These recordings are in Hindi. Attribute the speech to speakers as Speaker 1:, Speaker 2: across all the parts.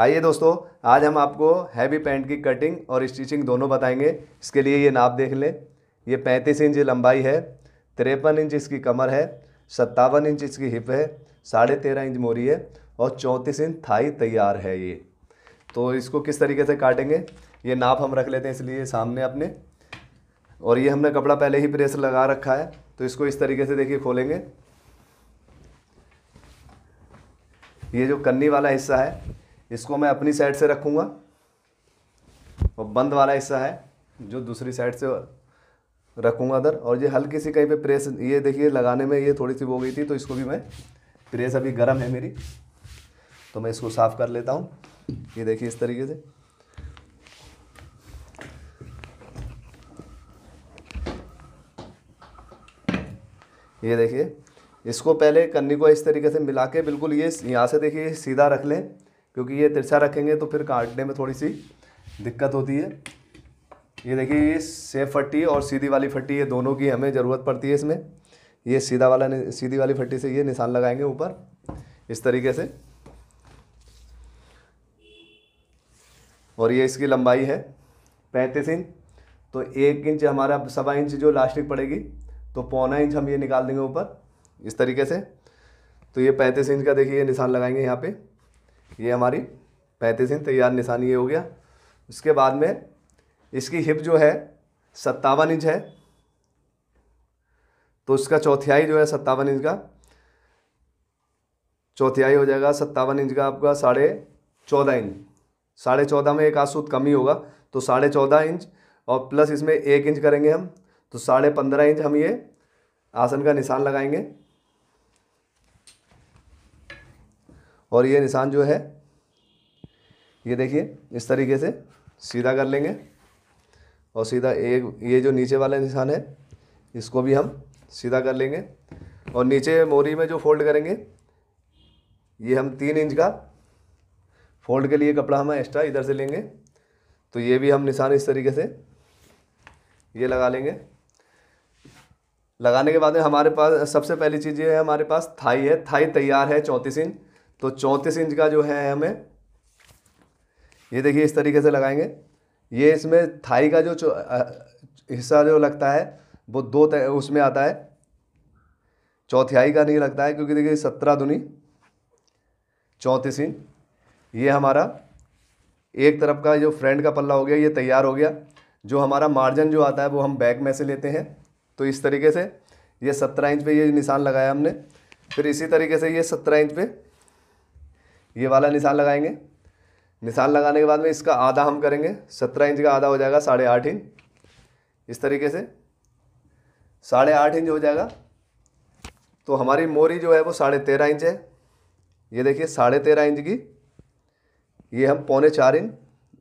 Speaker 1: आइए दोस्तों आज हम आपको हैवी पैंट की कटिंग और स्टिचिंग दोनों बताएंगे इसके लिए ये नाप देख लें ये पैंतीस इंच लंबाई है तिरपन इंच इसकी कमर है सत्तावन इंच इसकी हिप है साढ़े तेरह इंच मोरी है और चौंतीस इंच थाई तैयार है ये तो इसको किस तरीके से काटेंगे ये नाप हम रख लेते हैं इसलिए सामने अपने और ये हमने कपड़ा पहले ही प्रेस लगा रखा है तो इसको इस तरीके से देखिए खोलेंगे ये जो कन्नी वाला हिस्सा है इसको मैं अपनी साइड से रखूँगा और बंद वाला हिस्सा है जो दूसरी साइड से रखूँगा अदर और ये हल्की सी कहीं पे प्रेस ये देखिए लगाने में ये थोड़ी सी वो गई थी तो इसको भी मैं प्रेस अभी गर्म है मेरी तो मैं इसको साफ़ कर लेता हूँ ये देखिए इस तरीके से ये देखिए इसको पहले कन्नी को इस तरीके से मिला के बिल्कुल ये यहाँ से देखिए सीधा रख लें क्योंकि ये तिरछा रखेंगे तो फिर काटने में थोड़ी सी दिक्कत होती है ये देखिए ये सेफ फट्टी और सीधी वाली फट्टी ये दोनों की हमें ज़रूरत पड़ती है इसमें ये सीधा वाला सीधी वाली फट्टी से ये निशान लगाएंगे ऊपर इस तरीके से और ये इसकी लंबाई है पैंतीस इंच तो एक इंच हमारा सवा इंच जो लास्टिक पड़ेगी तो पौना इंच हम ये निकाल देंगे ऊपर इस तरीके से तो ये पैंतीस इंच का देखिए निशान लगाएंगे यहाँ पर ये हमारी पैंतीस इंच तैयार निशानी ये हो गया उसके बाद में इसकी हिप जो है सत्तावन इंच है तो इसका चौथियाई जो है सत्तावन इंच का चौथियाई हो जाएगा सत्तावन इंच का आपका साढ़े चौदह इंच साढ़े चौदह में एक आसूद कमी होगा तो साढ़े चौदह इंच और प्लस इसमें एक इंच करेंगे हम तो साढ़े पंद्रह इंच हम ये आसन का निशान लगाएंगे और ये निशान जो है ये देखिए इस तरीके से सीधा कर लेंगे और सीधा एक ये जो नीचे वाला निशान है इसको भी हम सीधा कर लेंगे और नीचे मोरी में जो फोल्ड करेंगे ये हम तीन इंच का फोल्ड के लिए कपड़ा हम एक्स्ट्रा इधर से लेंगे तो ये भी हम निशान इस तरीके से ये लगा लेंगे लगाने के बाद में हमारे पास सबसे पहली चीज़ ये है हमारे पास थाई है थाई तैयार है चौंतीस इंच तो चौंतीस इंच का जो है हमें ये देखिए इस तरीके से लगाएंगे ये इसमें थाई का जो हिस्सा जो लगता है वो दो उसमें आता है चौथाई का नहीं लगता है क्योंकि देखिए सत्रह दुनी चौंतीस इंच ये हमारा एक तरफ का जो फ्रंट का पल्ला हो गया ये तैयार हो गया जो हमारा मार्जिन जो आता है वो हम बैक में से लेते हैं तो इस तरीके से ये सत्रह इंच पे ये निशान लगाया हमने फिर इसी तरीके से ये सत्रह इंच पे ये वाला निशान लगाएंगे निशान लगाने के बाद में इसका आधा हम करेंगे सत्रह इंच का आधा हो जाएगा साढ़े आठ इंच इस तरीके से साढ़े आठ इंच हो जाएगा तो हमारी मोरी जो है वो साढ़े तेरह इंच है ये देखिए साढ़े तेरह इंच की ये हम पौने चार इंच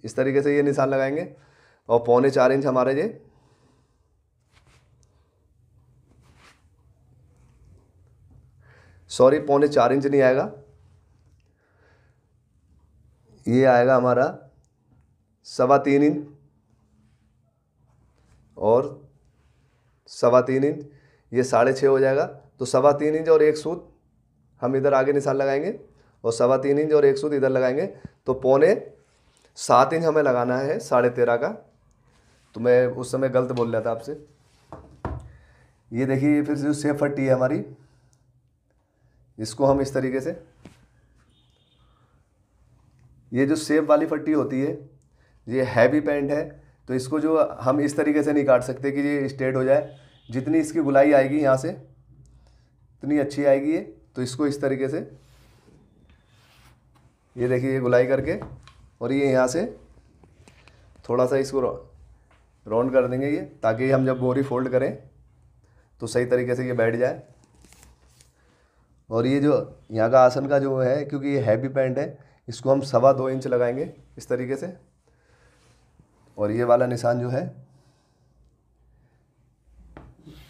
Speaker 1: इस तरीके से ये निशान लगाएंगे और पौने चार इंच हमारे ये सॉरी पौने चार इंच नहीं आएगा ये आएगा हमारा सवा तीन इंच और सवा तीन इंच ये साढ़े छः हो जाएगा तो सवा तीन इंच और एक सूत हम इधर आगे निशान लगाएंगे और सवा तीन इंच और एक सूत इधर लगाएंगे तो पौने सात इंच हमें लगाना है साढ़े तेरह का तो मैं उस समय गलत बोल रहा था आपसे ये देखिए फिर जो सेफ फट्टी है हमारी इसको हम इस तरीके से ये जो सेब वाली फट्टी होती है ये हैवी पैंट है तो इसको जो हम इस तरीके से नहीं काट सकते कि ये स्ट्रेट हो जाए जितनी इसकी गुलाई आएगी यहाँ से उतनी अच्छी आएगी ये तो इसको इस तरीके से ये देखिए ये गुलाई करके और ये यहाँ से थोड़ा सा इसको राउंड कर देंगे ये ताकि हम जब बोरी फोल्ड करें तो सही तरीके से ये बैठ जाए और ये जो यहाँ का आसन का जो है क्योंकि ये हैवी पैंट है इसको हम सवा दो इंच लगाएंगे इस तरीके से और ये वाला निशान जो है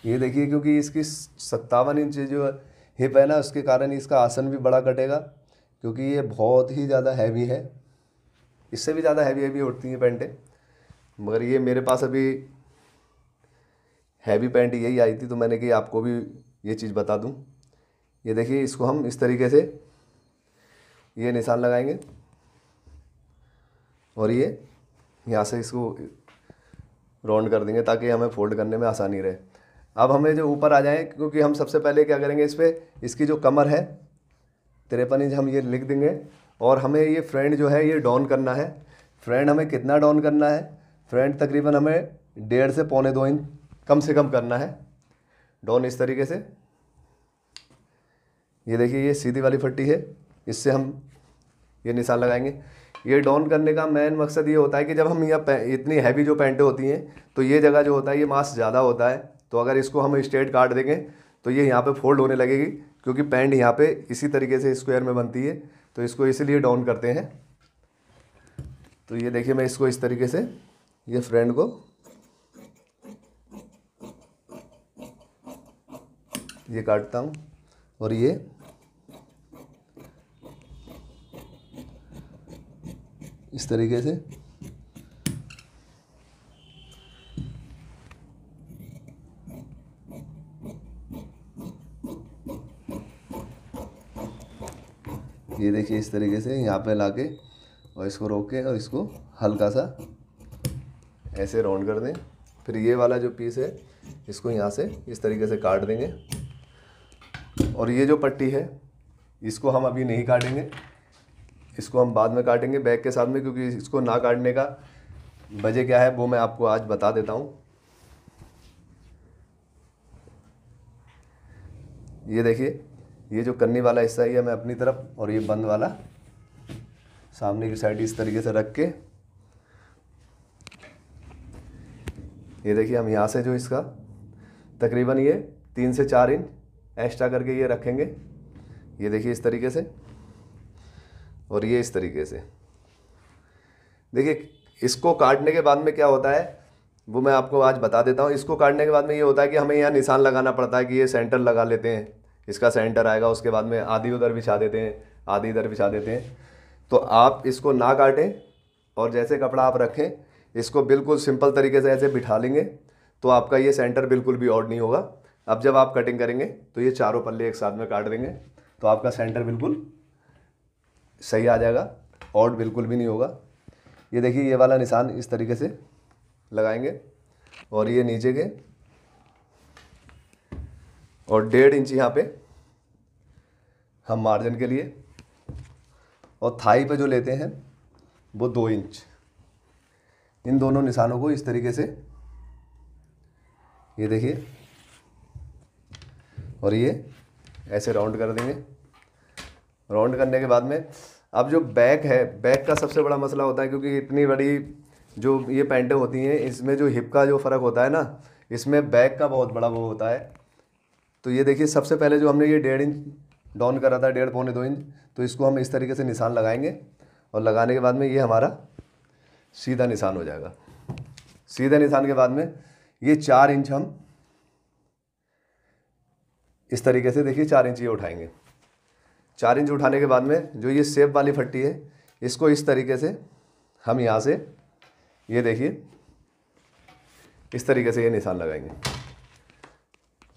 Speaker 1: ये देखिए क्योंकि इसकी सत्तावन इंच जो हिप है ना उसके कारण इसका आसन भी बड़ा कटेगा क्योंकि ये बहुत ही ज़्यादा हैवी है इससे भी ज़्यादा हैवी हैवी उठती हैं पैंटें मगर ये मेरे पास अभी हैवी पैंट यही आई थी तो मैंने कि आपको भी ये चीज़ बता दूँ ये देखिए इसको हम इस तरीके से ये निशान लगाएंगे और ये यहाँ से इसको राउंड कर देंगे ताकि हमें फोल्ड करने में आसानी रहे अब हमें जो ऊपर आ जाए क्योंकि हम सबसे पहले क्या करेंगे इस पर इसकी जो कमर है तिरपन इंच हम ये लिख देंगे और हमें ये फ्रेंड जो है ये डाउन करना है फ्रेंड हमें कितना डाउन करना है फ्रेंड तकरीबन हमें डेढ़ से पौने दो इंच कम से कम करना है डाउन इस तरीके से ये देखिए ये सीधी वाली फट्टी है इससे हम ये निशान लगाएंगे ये डॉन करने का मेन मकसद ये होता है कि जब हम यह इतनी हैवी जो पैंटें होती हैं तो ये जगह जो होता है ये मास ज़्यादा होता है तो अगर इसको हम स्ट्रेट काट देंगे तो ये यहाँ पे फोल्ड होने लगेगी क्योंकि पैंट यहाँ पे इसी तरीके से स्क्वायर में बनती है तो इसको इसीलिए डाउन करते हैं तो ये देखिए मैं इसको इस तरीके से ये फ्रेंड को ये काटता हूँ और ये इस तरीके से ये देखिए इस तरीके से यहाँ पे लाके और इसको रोक के और इसको हल्का सा ऐसे राउंड कर दें फिर ये वाला जो पीस है इसको यहाँ से इस तरीके से काट देंगे और ये जो पट्टी है इसको हम अभी नहीं काटेंगे इसको हम बाद में काटेंगे बैग के साथ में क्योंकि इसको ना काटने का वजह क्या है वो मैं आपको आज बता देता हूँ ये देखिए ये जो कन्नी वाला हिस्सा है मैं अपनी तरफ और ये बंद वाला सामने की साइड इस तरीके से रख के ये देखिए हम यहाँ से जो इसका तकरीबन ये तीन से चार इंच एक्स्ट्रा करके ये रखेंगे ये देखिए इस तरीके से और ये इस तरीके से देखिए इसको काटने के बाद में क्या होता है वो मैं आपको आज बता देता हूँ इसको काटने के बाद में ये होता है कि हमें यहाँ निशान लगाना पड़ता है कि ये सेंटर लगा लेते हैं इसका सेंटर आएगा उसके बाद में आधी उधर बिछा देते हैं आधी इधर बिछा देते हैं तो आप इसको ना काटें और जैसे कपड़ा आप रखें इसको बिल्कुल सिंपल तरीके से ऐसे बिठा लेंगे तो आपका ये सेंटर बिल्कुल भी ऑड नहीं होगा अब जब आप कटिंग करेंगे तो ये चारों पल्ले एक साथ में काट देंगे तो आपका सेंटर बिल्कुल सही आ जाएगा ऑड बिल्कुल भी नहीं होगा ये देखिए ये वाला निशान इस तरीके से लगाएंगे और ये नीचे के और डेढ़ इंच यहाँ पे हम मार्जिन के लिए और थाई पे जो लेते हैं वो दो इंच इन दोनों निशानों को इस तरीके से ये देखिए और ये ऐसे राउंड कर देंगे राउंड करने के बाद में अब जो बैक है बैक का सबसे बड़ा मसला होता है क्योंकि इतनी बड़ी जो ये पैंटें होती हैं इसमें जो हिप का जो फ़र्क होता है ना इसमें बैक का बहुत बड़ा वो होता है तो ये देखिए सबसे पहले जो हमने ये डेढ़ इंच डाउन करा था डेढ़ पौने दो इंच तो इसको हम इस तरीके से निशान लगाएंगे और लगाने के बाद में ये हमारा सीधा निशान हो जाएगा सीधे निशान के बाद में ये चार इंच हम इस तरीके से देखिए चार इंच ये उठाएंगे चार इंच उठाने के बाद में जो ये सेब वाली फट्टी है इसको इस तरीके से हम यहाँ से ये देखिए इस तरीके से ये निशान लगाएंगे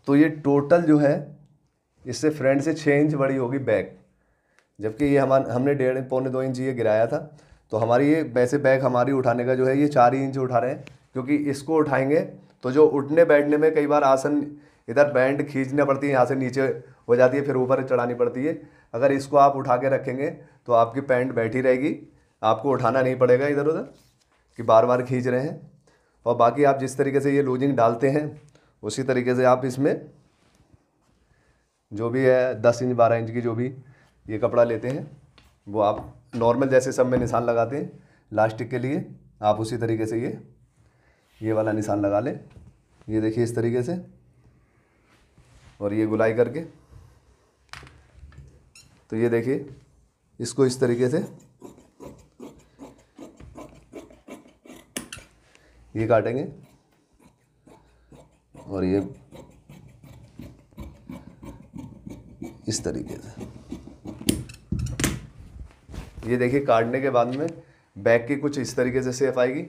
Speaker 1: तो ये टोटल जो है इससे फ्रंट से छः इंच बड़ी होगी बैक जबकि ये हम हमने डेढ़ पौने दो इंच ये गिराया था तो हमारी ये वैसे बैग हमारी उठाने का जो है ये चार ही इंच उठा रहे हैं क्योंकि इसको उठाएंगे तो जो उठने बैठने में कई बार आसन इधर बैंड खींचना पड़ती है यहाँ से नीचे हो जाती है फिर ऊपर चढ़ानी पड़ती है अगर इसको आप उठा के रखेंगे तो आपकी पैंट बैठी रहेगी आपको उठाना नहीं पड़ेगा इधर उधर कि बार बार खींच रहे हैं और बाकी आप जिस तरीके से ये लूजिंग डालते हैं उसी तरीके से आप इसमें जो भी है दस इंच बारह इंच की जो भी ये कपड़ा लेते हैं वो आप नॉर्मल जैसे सब में निशान लगाते हैं लास्टिक के लिए आप उसी तरीके से ये ये वाला निशान लगा लें ये देखिए इस तरीके से और ये गुलाई करके तो ये देखिए इसको इस तरीके से ये काटेंगे और ये इस तरीके से ये देखिए काटने के बाद में बैक की कुछ इस तरीके से सेफ आएगी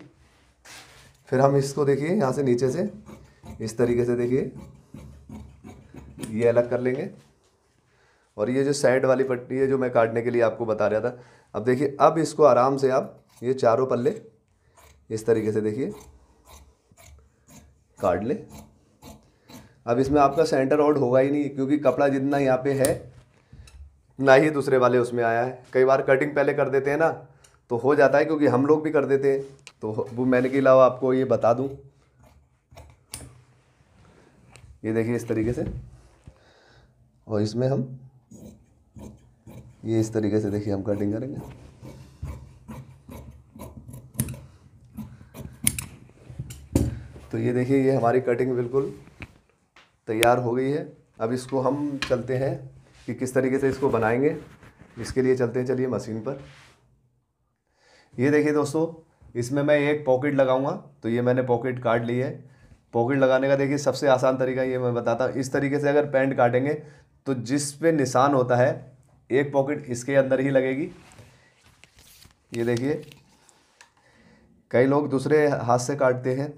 Speaker 1: फिर हम इसको देखिए यहाँ से नीचे से इस तरीके से देखिए ये अलग कर लेंगे और ये जो साइड वाली पट्टी है जो मैं काटने के लिए आपको बता रहा था अब देखिए अब इसको आराम से आप ये चारों पल्ले इस तरीके से देखिए काट ले अब इसमें आपका सेंटर आउट होगा ही नहीं क्योंकि कपड़ा जितना यहाँ पे है ना ही दूसरे वाले उसमें आया है कई बार कटिंग पहले कर देते हैं ना तो हो जाता है क्योंकि हम लोग भी कर देते हैं तो वो मैंने के अलावा आपको ये बता दूँ ये देखिए इस तरीके से और इसमें हम ये इस तरीके से देखिए हम कटिंग करेंगे तो ये देखिए ये हमारी कटिंग बिल्कुल तैयार हो गई है अब इसको हम चलते हैं कि किस तरीके से इसको बनाएंगे इसके लिए चलते हैं चलिए मशीन पर ये देखिए दोस्तों इसमें मैं एक पॉकेट लगाऊंगा तो ये मैंने पॉकेट काट ली है पॉकेट लगाने का देखिए सबसे आसान तरीका ये मैं बताता हूँ इस तरीके से अगर पैंट काटेंगे तो जिस पे निशान होता है एक पॉकेट इसके अंदर ही लगेगी ये देखिए कई लोग दूसरे हाथ से काटते हैं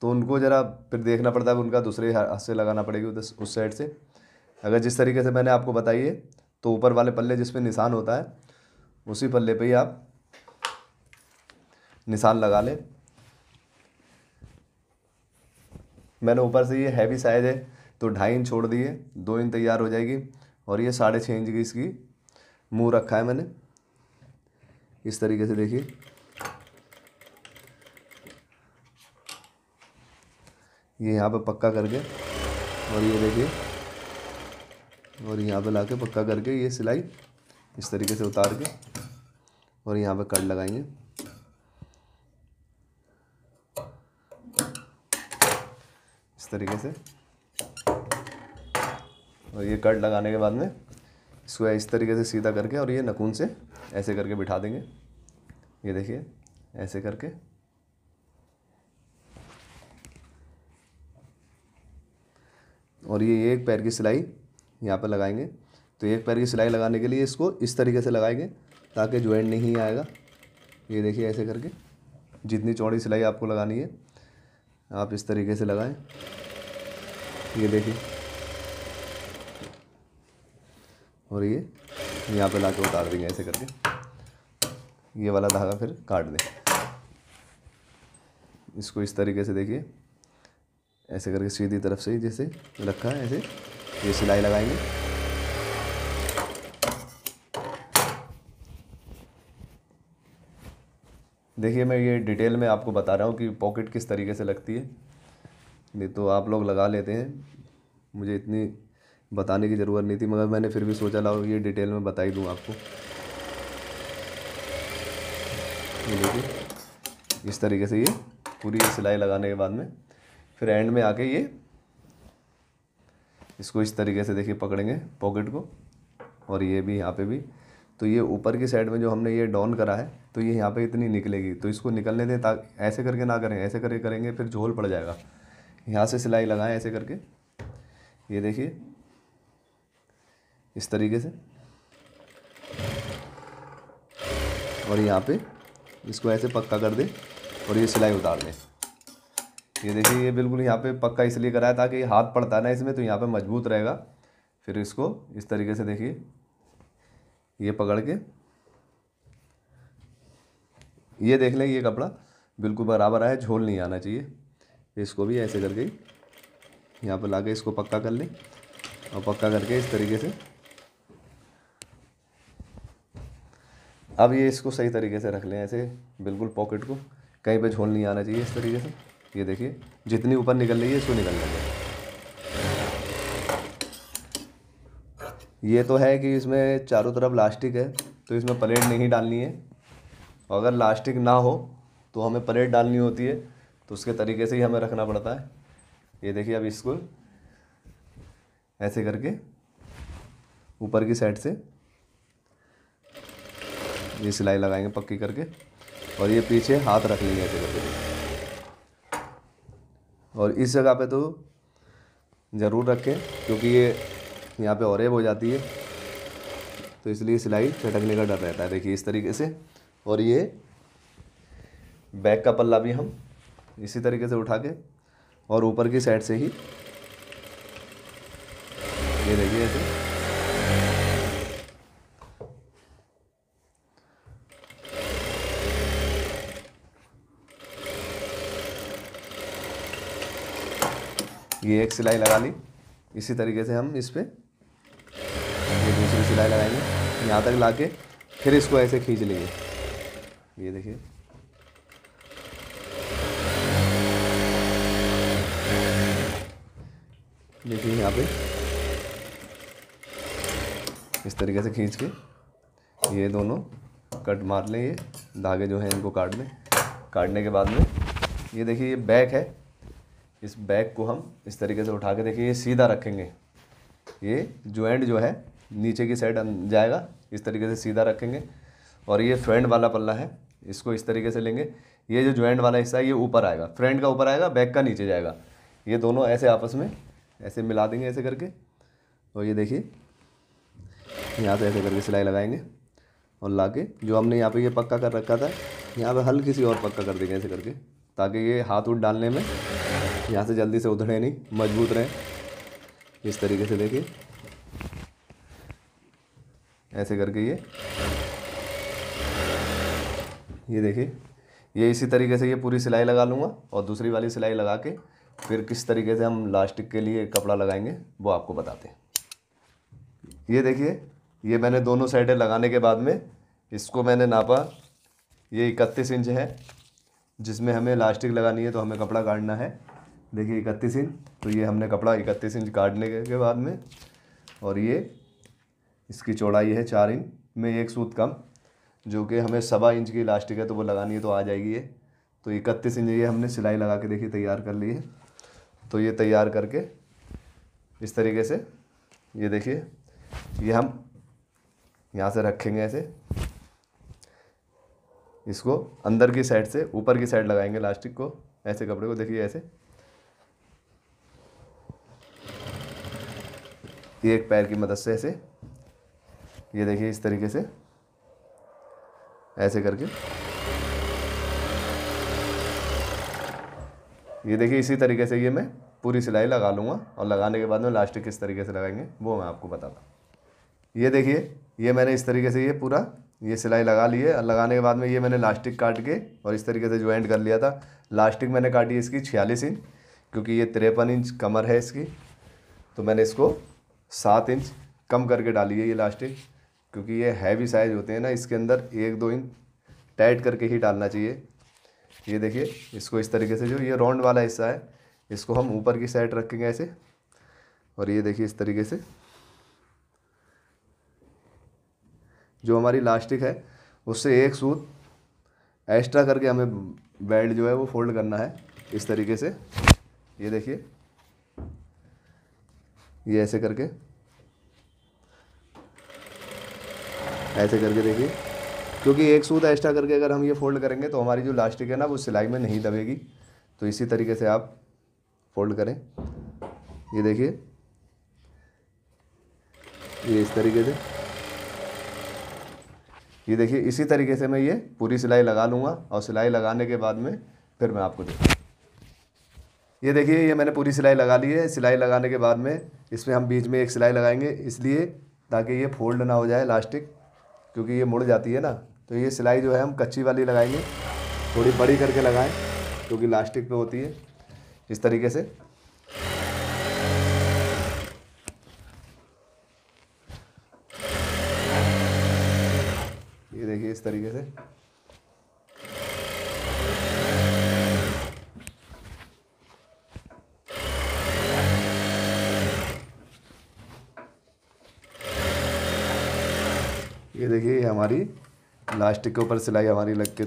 Speaker 1: तो उनको ज़रा फिर देखना पड़ता है उनका दूसरे हाथ से लगाना पड़ेगी उस साइड से अगर जिस तरीके से मैंने आपको बताई है तो ऊपर वाले पल्ले जिस पर निशान होता है उसी पल्ले पे ही आप निशान लगा लें मैंने ऊपर से ये हैवी साइज है तो ढाई इंच छोड़ दिए दो इंच तैयार हो जाएगी और ये साढ़े छः इंच की इसकी मुँह रखा है मैंने इस तरीके से देखिए ये यहाँ पे पक्का करके और ये देखिए और यहाँ पे लाके पक्का करके ये सिलाई इस तरीके से उतार के और यहाँ पे कट लगाएंगे इस तरीके से और ये कट लगाने के बाद में इसको इस तरीके से सीधा करके और ये नखून से ऐसे करके बिठा देंगे ये देखिए ऐसे करके और ये एक पैर की सिलाई यहाँ पर लगाएंगे तो एक पैर की सिलाई लगाने के लिए इसको इस तरीके से लगाएंगे ताकि ज्वाइंट नहीं आएगा ये देखिए ऐसे करके जितनी चौड़ी सिलाई आपको लगानी है आप इस तरीके से लगाएं ये देखिए और ये यहाँ पे ला के उतार देंगे ऐसे करके ये वाला धागा फिर काट दें इसको इस तरीके से देखिए ऐसे करके सीधी तरफ से ही जैसे रखा है ऐसे ये सिलाई लगाएंगे देखिए मैं ये डिटेल में आपको बता रहा हूँ कि पॉकेट किस तरीके से लगती है नहीं तो आप लोग लगा लेते हैं मुझे इतनी बताने की ज़रूरत नहीं थी मगर मैंने फिर भी सोचा लाओ ये डिटेल में बता ही दूँ आपको देखिए इस तरीके से ये पूरी सिलाई लगाने के बाद में फिर एंड में आके ये इसको इस तरीके से देखिए पकड़ेंगे पॉकेट को और ये भी यहाँ पे भी तो ये ऊपर की साइड में जो हमने ये डॉन करा है तो ये यहाँ पे इतनी निकलेगी तो इसको निकलने दें ताकि ऐसे करके ना करें ऐसे करके करेंगे फिर झोल पड़ जाएगा यहाँ से सिलाई लगाएं ऐसे करके ये देखिए इस तरीके से और यहाँ पे इसको ऐसे पक्का कर दे और ये सिलाई उतार दे ये देखिए ये बिल्कुल यहाँ पे पक्का इसलिए कराया ताकि हाथ पड़ता ना इसमें तो यहाँ पे मजबूत रहेगा फिर इसको इस तरीके से देखिए ये पकड़ के ये देख लें ये कपड़ा बिल्कुल बराबर आया झोल नहीं आना चाहिए इसको भी ऐसे करके यहाँ पर ला के इसको पक्का कर लें और पक्का करके इस तरीके से अब ये इसको सही तरीके से रख लें ऐसे बिल्कुल पॉकेट को कहीं पे झोल नहीं आना चाहिए इस तरीके से ये देखिए जितनी ऊपर निकल रही है इसको निकल लेंगे ये तो है कि इसमें चारों तरफ लास्टिक है तो इसमें प्लेट नहीं डालनी है और अगर लास्टिक ना हो तो हमें प्लेट डालनी होती है तो उसके तरीके से ही हमें रखना पड़ता है ये देखिए अब इसको ऐसे करके ऊपर की साइड से ये सिलाई लगाएंगे पक्की करके और ये पीछे हाथ रख लेंगे ऐसे करके और इस जगह पे तो ज़रूर रखें क्योंकि ये यहाँ पे औरेब हो जाती है तो इसलिए सिलाई चटकने का डर रहता है देखिए इस तरीके से और ये बैक का पल्ला भी हम इसी तरीके से उठा के और ऊपर की साइड से ही ये देखिए ऐसे ये एक सिलाई लगा ली इसी तरीके से हम इस पर दूसरी सिलाई लगाएंगे यहाँ तक ला के फिर इसको ऐसे खींच लेंगे ये देखिए देखिए यहाँ पे इस तरीके से खींच के ये दोनों कट मार लें ये धागे जो हैं इनको काट लें काटने के बाद में ये देखिए ये बैक है इस बैग को हम इस तरीके से उठा के देखिए ये सीधा रखेंगे ये ज्वाइंट जो है नीचे की साइड अं-, जाएगा इस तरीके से सीधा रखेंगे और ये फ्रंट वाला पल्ला है इसको इस तरीके से लेंगे ये जो ज्वाइंट वाला हिस्सा है ये ऊपर आएगा फ्रंट का ऊपर आएगा बैक का नीचे जाएगा ये दोनों ऐसे आपस में ऐसे मिला देंगे ऐसे करके और ये देखिए यहाँ से ऐसे करके सिलाई लगाएंगे और के जो हमने यहाँ पे ये पक्का कर रखा था यहाँ पे हल्की सी और पक्का कर देंगे ऐसे करके ताकि ये हाथ उठ डालने में यहाँ से जल्दी से उधड़े नहीं मजबूत रहें इस तरीके से देखिए ऐसे करके ये ये देखिए ये इसी तरीके से ये पूरी सिलाई लगा लूँगा और दूसरी वाली सिलाई लगा के फिर किस तरीके से हम लास्टिक के लिए कपड़ा लगाएंगे वो आपको बताते हैं ये देखिए ये मैंने दोनों साइडें लगाने के बाद में इसको मैंने नापा ये इकतीस इंच है जिसमें हमें लास्टिक लगानी है तो हमें कपड़ा काटना है देखिए इकतीस इंच तो ये हमने कपड़ा इकतीस इंच काटने के बाद में और ये इसकी चौड़ाई है चार इंच में एक सूत कम जो कि हमें सवा इंच की इलास्टिक है तो वो लगानी है तो आ जाएगी ये तो इकतीस इंच ये हमने सिलाई लगा के देखिए तैयार कर ली है तो ये तैयार करके इस तरीके से ये देखिए ये हम यहाँ से रखेंगे ऐसे इसको अंदर की साइड से ऊपर की साइड लगाएंगे इलास्टिक को ऐसे कपड़े को देखिए ऐसे ये एक पैर की मदद से ऐसे ये देखिए इस तरीके से ऐसे करके ये देखिए इसी तरीके से ये मैं पूरी सिलाई लगा लूँगा और लगाने के बाद में लास्टिक किस तरीके से लगाएंगे वो मैं आपको बताता हूँ ये देखिए ये मैंने इस तरीके से ये पूरा ये सिलाई लगा ली है और लगाने के बाद में ये मैंने लास्टिक काट के और इस तरीके से ज्वाइंट कर लिया था लास्टिक मैंने काटी इसकी छियालीस इंच क्योंकि ये तिरपन इंच कमर है इसकी तो मैंने इसको सात इंच कम करके डालिए ये इलास्टिक क्योंकि ये हैवी साइज होते हैं ना इसके अंदर एक दो इंच टाइट करके ही डालना चाहिए ये देखिए इसको इस तरीके से जो ये राउंड वाला हिस्सा है इसको हम ऊपर की साइड रखेंगे ऐसे और ये देखिए इस तरीके से जो हमारी लास्टिक है उससे एक सूत एक्स्ट्रा करके हमें बेल्ट जो है वो फोल्ड करना है इस तरीके से ये देखिए ये ऐसे करके ऐसे करके देखिए क्योंकि एक सूत एक्स्ट्रा करके अगर हम ये फोल्ड करेंगे तो हमारी जो लास्टिक है ना वो सिलाई में नहीं दबेगी तो इसी तरीके से आप फोल्ड करें ये देखिए ये इस तरीके से ये देखिए इसी तरीके से मैं ये पूरी सिलाई लगा लूँगा और सिलाई लगाने के बाद में फिर मैं आपको देखा ये देखिए ये मैंने पूरी सिलाई लगा ली है सिलाई लगाने के बाद में इसमें हम बीच में एक सिलाई लगाएंगे इसलिए ताकि ये फोल्ड ना हो जाए लास्टिक क्योंकि ये मुड़ जाती है ना तो ये सिलाई जो है हम कच्ची वाली लगाएंगे थोड़ी बड़ी करके लगाएं क्योंकि लास्टिक पे होती है इस तरीके से ये देखिए इस तरीके से हमारी लास्ट के ऊपर सिलाई हमारी लग के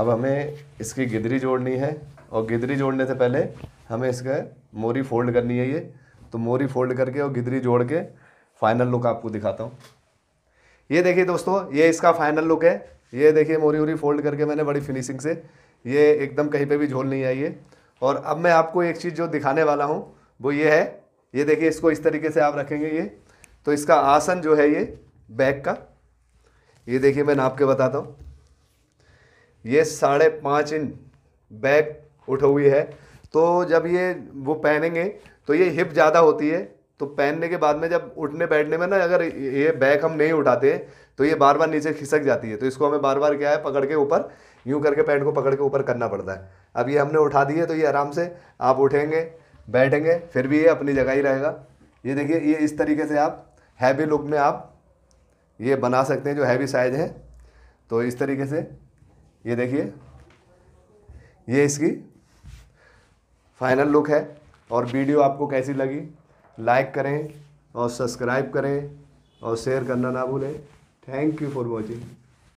Speaker 1: अब हमें इसकी गिदरी जोड़नी है और गिदरी जोड़ने से पहले हमें इसका मोरी फोल्ड करनी है ये तो मोरी फोल्ड करके और गिदरी जोड़ के फाइनल लुक आपको दिखाता हूँ ये देखिए दोस्तों ये इसका फाइनल लुक है ये देखिए मोरी उरी फोल्ड करके मैंने बड़ी फिनिशिंग से ये एकदम कहीं पे भी झोल नहीं आई है और अब मैं आपको एक चीज़ जो दिखाने वाला हूँ वो ये है ये देखिए इसको इस तरीके से आप रखेंगे ये तो इसका आसन जो है ये बैक का ये देखिए मैं नाप के बताता हूँ ये साढ़े पाँच इंच बैक उठ हुई है तो जब ये वो पहनेंगे तो ये हिप ज़्यादा होती है तो पहनने के बाद में जब उठने बैठने में ना अगर ये बैक हम नहीं उठाते तो ये बार बार नीचे खिसक जाती है तो इसको हमें बार बार क्या है पकड़ के ऊपर यूं करके पैंट को पकड़ के ऊपर करना पड़ता है अब ये हमने उठा दिए तो ये आराम से आप उठेंगे बैठेंगे फिर भी ये अपनी जगह ही रहेगा ये देखिए ये इस तरीके से आप हैवी लुक में आप ये बना सकते हैं जो हैवी साइज है तो इस तरीके से ये देखिए ये इसकी फाइनल लुक है और वीडियो आपको कैसी लगी लाइक करें और सब्सक्राइब करें और शेयर करना ना भूलें थैंक यू फॉर वॉचिंग